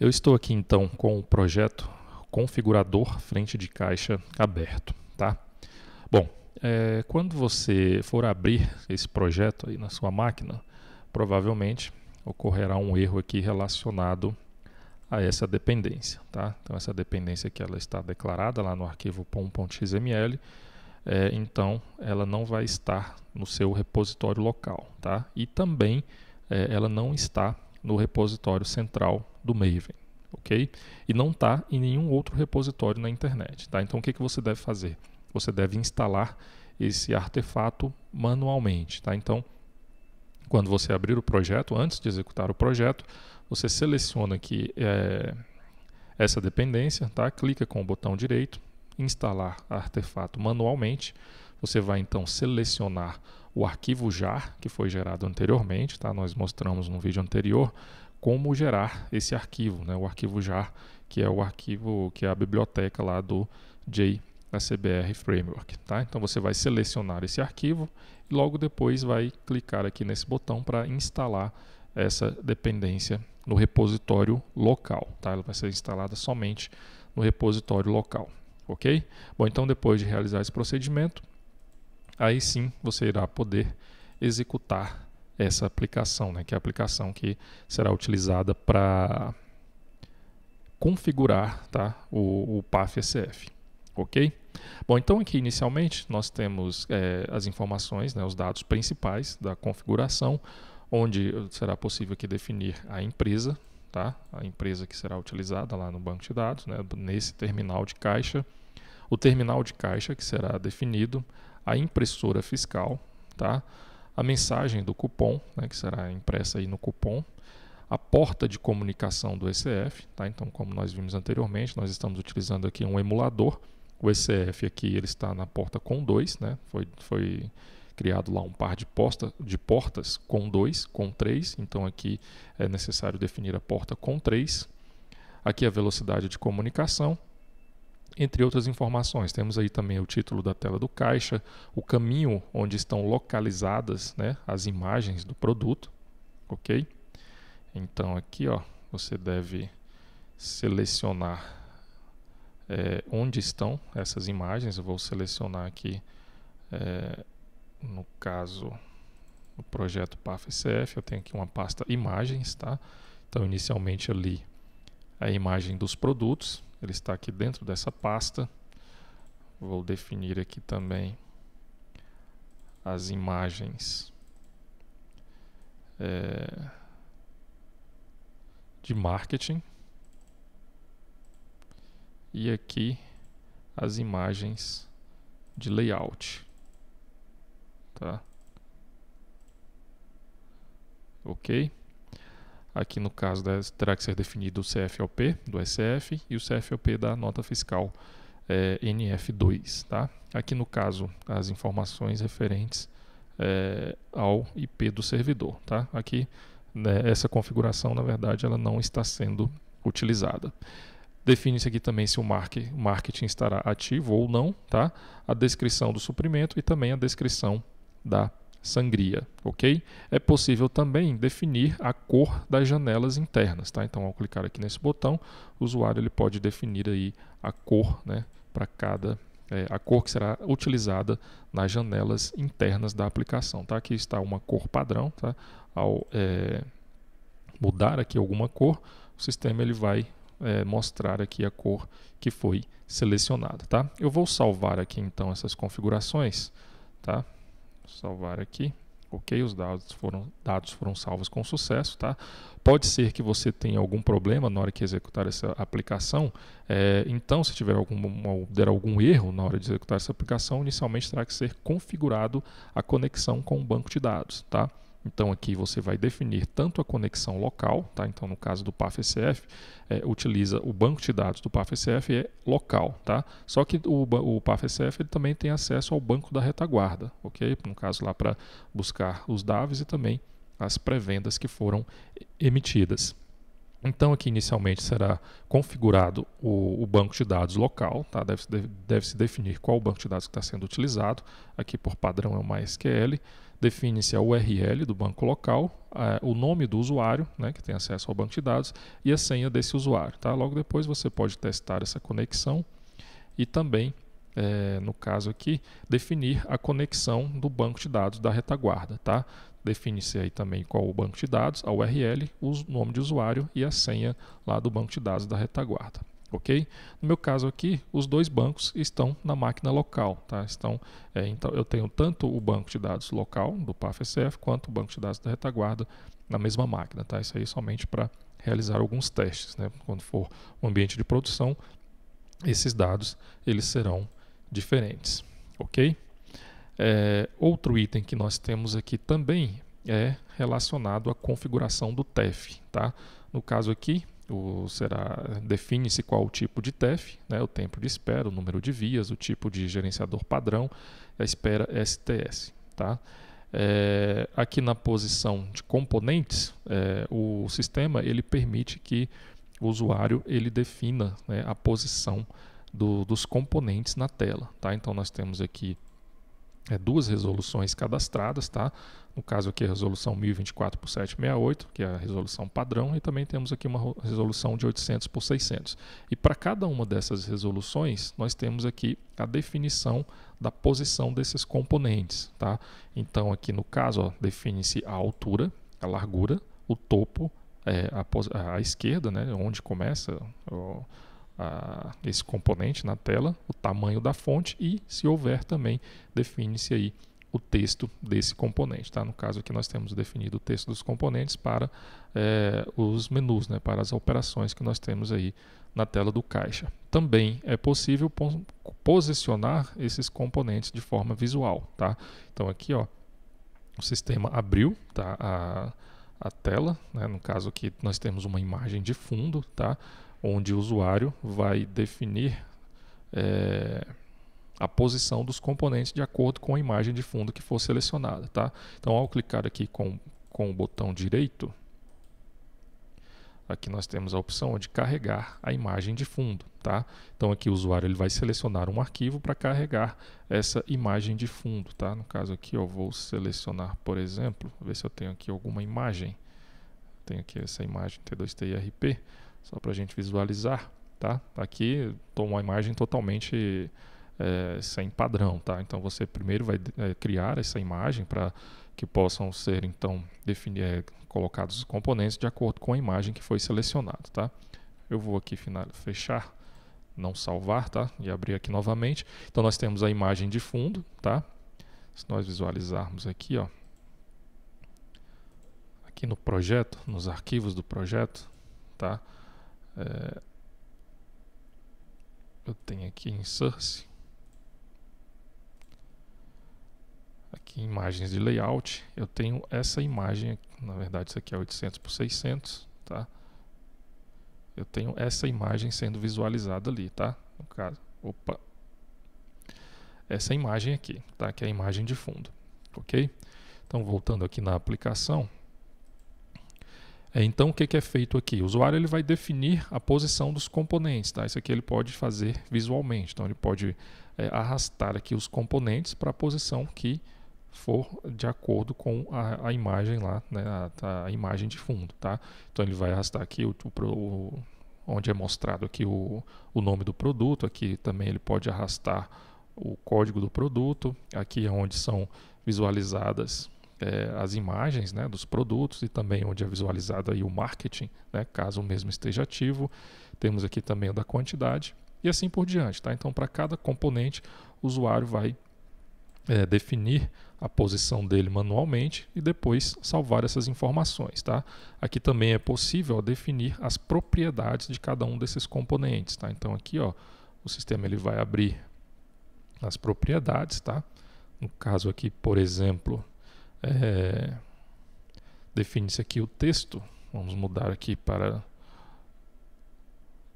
Eu estou aqui então com o projeto configurador frente de caixa aberto, tá? Bom, é, quando você for abrir esse projeto aí na sua máquina, provavelmente ocorrerá um erro aqui relacionado a essa dependência, tá? Então essa dependência que ela está declarada lá no arquivo pom.xml, é, então ela não vai estar no seu repositório local, tá? E também é, ela não está no repositório central do Maven, ok? E não está em nenhum outro repositório na internet, tá? Então o que, que você deve fazer? Você deve instalar esse artefato manualmente, tá? Então, quando você abrir o projeto, antes de executar o projeto, você seleciona aqui é, essa dependência, tá? Clica com o botão direito, instalar artefato manualmente. Você vai então selecionar o arquivo JAR que foi gerado anteriormente, tá? Nós mostramos no vídeo anterior como gerar esse arquivo, né? O arquivo JAR, que é o arquivo que é a biblioteca lá do JACBR Framework, tá? Então você vai selecionar esse arquivo e logo depois vai clicar aqui nesse botão para instalar essa dependência no repositório local, tá? Ela vai ser instalada somente no repositório local, ok? Bom, então depois de realizar esse procedimento, aí sim você irá poder executar essa aplicação, né, que é a aplicação que será utilizada para configurar tá, o, o PAF-SF. Ok? Bom, então aqui inicialmente nós temos é, as informações, né, os dados principais da configuração, onde será possível aqui definir a empresa, tá? a empresa que será utilizada lá no banco de dados, né, nesse terminal de caixa, o terminal de caixa que será definido, a impressora fiscal, tá? a mensagem do cupom, né, que será impressa aí no cupom, a porta de comunicação do ECF, tá? Então, como nós vimos anteriormente, nós estamos utilizando aqui um emulador. O ECF aqui ele está na porta com 2, né? Foi, foi criado lá um par de, posta, de portas com 2, com 3, então aqui é necessário definir a porta com 3. Aqui a velocidade de comunicação, entre outras informações. Temos aí também o título da tela do caixa, o caminho onde estão localizadas né, as imagens do produto, ok? Então aqui ó, você deve selecionar é, onde estão essas imagens. Eu vou selecionar aqui, é, no caso, o projeto PAF CF. eu tenho aqui uma pasta imagens, tá? Então inicialmente ali a imagem dos produtos, ele está aqui dentro dessa pasta. Vou definir aqui também as imagens é, de marketing e aqui as imagens de layout. Tá? Ok? Aqui no caso terá que ser definido o CFOP do SF e o CFOP da nota fiscal é, NF2. Tá? Aqui no caso, as informações referentes é, ao IP do servidor. Tá? Aqui né, essa configuração, na verdade, ela não está sendo utilizada. Define-se aqui também se o marketing estará ativo ou não, tá? a descrição do suprimento e também a descrição da sangria, ok? É possível também definir a cor das janelas internas, tá? Então, ao clicar aqui nesse botão, o usuário ele pode definir aí a cor, né, para cada é, a cor que será utilizada nas janelas internas da aplicação, tá? Aqui está uma cor padrão, tá? Ao é, mudar aqui alguma cor, o sistema ele vai é, mostrar aqui a cor que foi selecionada, tá? Eu vou salvar aqui então essas configurações, tá? salvar aqui. Ok, os dados foram, dados foram salvos com sucesso, tá? Pode ser que você tenha algum problema na hora que executar essa aplicação. É, então, se tiver algum, der algum erro na hora de executar essa aplicação, inicialmente terá que ser configurado a conexão com o banco de dados, tá? Então aqui você vai definir tanto a conexão local, tá? Então no caso do PAF é, utiliza o banco de dados do PAF PAFSF é local, tá? Só que o, o PAFSF ele também tem acesso ao banco da retaguarda, ok? No caso lá para buscar os DAVs e também as pré-vendas que foram emitidas. Então, aqui inicialmente será configurado o, o banco de dados local, tá? deve-se deve, deve -se definir qual o banco de dados que está sendo utilizado, aqui por padrão é o MySQL, define-se a URL do banco local, o nome do usuário né, que tem acesso ao banco de dados e a senha desse usuário. Tá? Logo depois você pode testar essa conexão e também é, no caso aqui, definir a conexão do banco de dados da retaguarda, tá? Define-se aí também qual o banco de dados, a URL, o nome de usuário e a senha lá do banco de dados da retaguarda, ok? No meu caso aqui, os dois bancos estão na máquina local, tá? Estão, é, então eu tenho tanto o banco de dados local do PAF CF quanto o banco de dados da retaguarda na mesma máquina, tá? Isso aí somente para realizar alguns testes, né? Quando for um ambiente de produção, esses dados eles serão diferentes, ok? É, outro item que nós temos aqui também é relacionado à configuração do TEF, tá? No caso aqui, será define-se qual o tipo de TEF, né, o tempo de espera, o número de vias, o tipo de gerenciador padrão, a espera STS. Tá? É, aqui na posição de componentes, é, o sistema ele permite que o usuário ele defina né, a posição do, dos componentes na tela. Tá? Então nós temos aqui é, duas resoluções cadastradas, tá? No caso aqui a resolução 1024 por 768, que é a resolução padrão, e também temos aqui uma resolução de 800 por 600. E para cada uma dessas resoluções, nós temos aqui a definição da posição desses componentes, tá? Então aqui no caso, define-se a altura, a largura, o topo, é, a, a, esquerda, né, onde começa... Ó, a, esse componente na tela, o tamanho da fonte e, se houver também, define-se aí o texto desse componente. Tá? No caso aqui nós temos definido o texto dos componentes para é, os menus, né? para as operações que nós temos aí na tela do caixa. Também é possível posicionar esses componentes de forma visual. Tá? Então aqui ó, o sistema abriu tá? a, a tela, né? no caso aqui nós temos uma imagem de fundo, tá? onde o usuário vai definir é, a posição dos componentes de acordo com a imagem de fundo que for selecionada. Tá? Então, ao clicar aqui com, com o botão direito, aqui nós temos a opção de carregar a imagem de fundo. Tá? Então, aqui o usuário ele vai selecionar um arquivo para carregar essa imagem de fundo. Tá? No caso aqui, eu vou selecionar, por exemplo, ver se eu tenho aqui alguma imagem. Tenho aqui essa imagem T2TIRP só para a gente visualizar, tá? tá aqui estou uma imagem totalmente é, sem padrão, tá? Então você primeiro vai é, criar essa imagem para que possam ser então definir, é, colocados os componentes de acordo com a imagem que foi selecionada, tá? Eu vou aqui final, fechar, não salvar, tá? E abrir aqui novamente. Então nós temos a imagem de fundo, tá? Se nós visualizarmos aqui, ó, aqui no projeto, nos arquivos do projeto, tá? É, eu tenho aqui em source. Aqui em imagens de layout, eu tenho essa imagem, na verdade isso aqui é 800 por 600, tá? Eu tenho essa imagem sendo visualizada ali, tá? No caso, opa. Essa imagem aqui, tá? Que é a imagem de fundo, ok? Então voltando aqui na aplicação, é, então, o que é feito aqui? O usuário ele vai definir a posição dos componentes. Tá? Isso aqui ele pode fazer visualmente. Então, ele pode é, arrastar aqui os componentes para a posição que for de acordo com a, a imagem lá, né? a, a, imagem de fundo. Tá? Então, ele vai arrastar aqui o, o, onde é mostrado aqui o, o nome do produto. Aqui também ele pode arrastar o código do produto. Aqui é onde são visualizadas é, as imagens né, dos produtos e também onde é visualizado aí o marketing, né, caso o mesmo esteja ativo. Temos aqui também o da quantidade e assim por diante. Tá? Então, para cada componente, o usuário vai é, definir a posição dele manualmente e depois salvar essas informações. Tá? Aqui também é possível ó, definir as propriedades de cada um desses componentes. Tá? Então aqui ó, o sistema ele vai abrir as propriedades. Tá? No caso aqui, por exemplo, é, define-se aqui o texto. Vamos mudar aqui para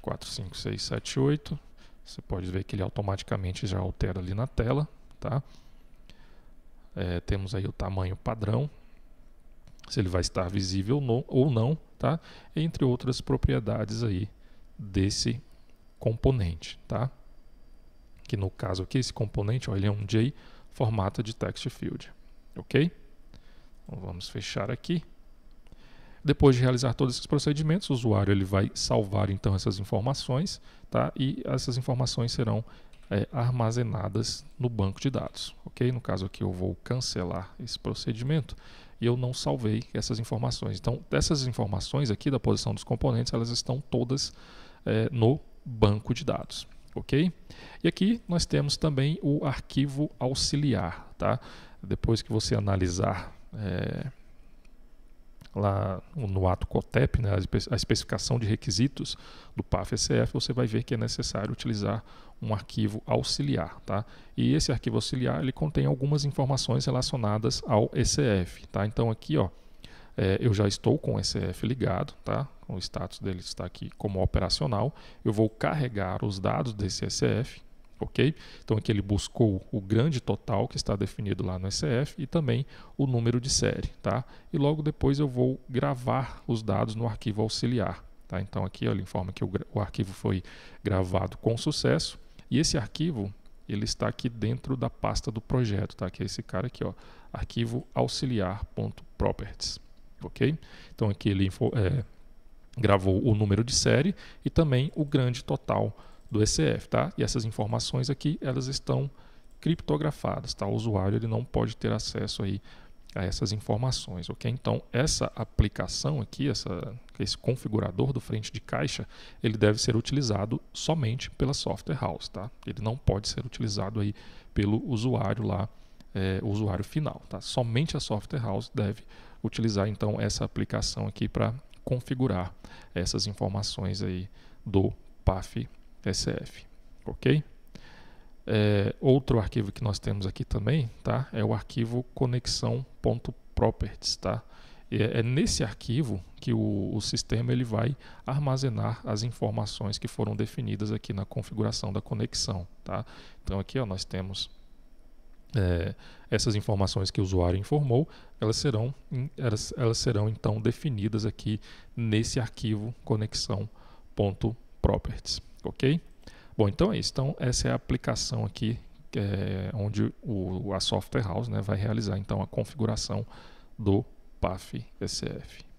4, 5, 6, 7, 8. Você pode ver que ele automaticamente já altera ali na tela. Tá? É, temos aí o tamanho padrão, se ele vai estar visível no, ou não, tá? entre outras propriedades aí desse componente. Tá? Que no caso aqui, esse componente ó, ele é um J formato de text field. ok? Então, vamos fechar aqui. Depois de realizar todos esses procedimentos, o usuário ele vai salvar então essas informações, tá? E essas informações serão é, armazenadas no banco de dados, ok? No caso aqui eu vou cancelar esse procedimento e eu não salvei essas informações. Então, dessas informações aqui da posição dos componentes, elas estão todas é, no banco de dados, ok? E aqui nós temos também o arquivo auxiliar, tá? Depois que você analisar é, lá no ato COTEP, né, a especificação de requisitos do paf ecf você vai ver que é necessário utilizar um arquivo auxiliar. Tá? E esse arquivo auxiliar ele contém algumas informações relacionadas ao ECF. Tá? Então aqui ó, é, eu já estou com o ECF ligado, tá? o status dele está aqui como operacional. Eu vou carregar os dados desse ECF ok? Então aqui ele buscou o grande total que está definido lá no SF e também o número de série, tá? E logo depois eu vou gravar os dados no arquivo auxiliar, tá? Então aqui ele informa que o, o arquivo foi gravado com sucesso e esse arquivo ele está aqui dentro da pasta do projeto, tá? Que é esse cara aqui, ó, arquivo auxiliar.properties, ok? Então aqui ele é, gravou o número de série e também o grande total do ECF, tá? E essas informações aqui, elas estão criptografadas, tá? O usuário ele não pode ter acesso aí a essas informações, ok? Então, essa aplicação aqui, essa, esse configurador do frente de caixa, ele deve ser utilizado somente pela software house, tá? Ele não pode ser utilizado aí pelo usuário lá, é, usuário final, tá? Somente a software house deve utilizar, então, essa aplicação aqui para configurar essas informações aí do PAF SF, ok? É, outro arquivo que nós temos aqui também, tá? É o arquivo conexão.properties, tá? É, é nesse arquivo que o, o sistema ele vai armazenar as informações que foram definidas aqui na configuração da conexão, tá? Então aqui ó, nós temos é, essas informações que o usuário informou, elas serão, elas, elas serão então definidas aqui nesse arquivo conexão.properties. Ok? Bom, então é isso. Então, essa é a aplicação aqui, é, onde o, a software house né, vai realizar então a configuração do PAF-SF.